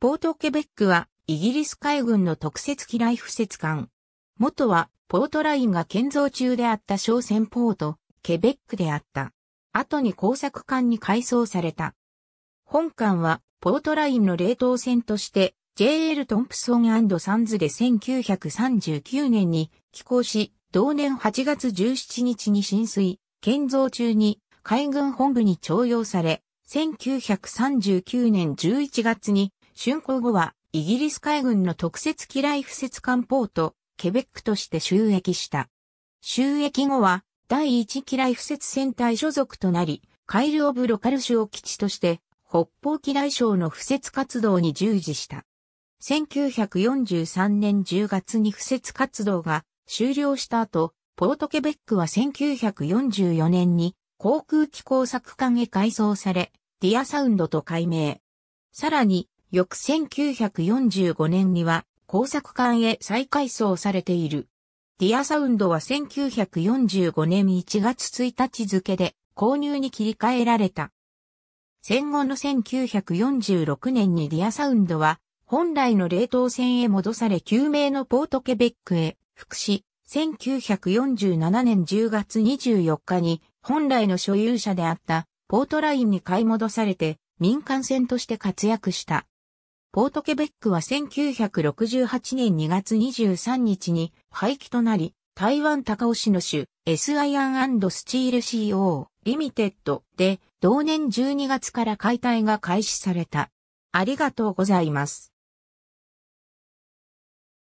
ポートケベックはイギリス海軍の特設機雷布設艦。元はポートラインが建造中であった商船ポート、ケベックであった。後に工作艦に改装された。本艦はポートラインの冷凍船として JL トンプソンサンズで1939年に寄港し、同年8月17日に浸水、建造中に海軍本部に徴用され、1939年11月に竣工後は、イギリス海軍の特設機雷布設艦ポート、ケベックとして収益した。収益後は、第一機雷布設船隊所属となり、カイル・オブ・ロカル州基地として、北方機雷省の布設活動に従事した。1943年10月に布設活動が終了した後、ポートケベックは1944年に航空機工作艦へ改装され、ディアサウンドと改名。さらに、翌1945年には工作館へ再改装されている。ディアサウンドは1945年1月1日付で購入に切り替えられた。戦後の1946年にディアサウンドは本来の冷凍船へ戻され救命のポートケベックへ復し、1947年10月24日に本来の所有者であったポートラインに買い戻されて民間船として活躍した。ポートケベックは1968年2月23日に廃棄となり、台湾高尾市の州 S i イアンスチール CO リミテッドで同年12月から解体が開始された。ありがとうございます。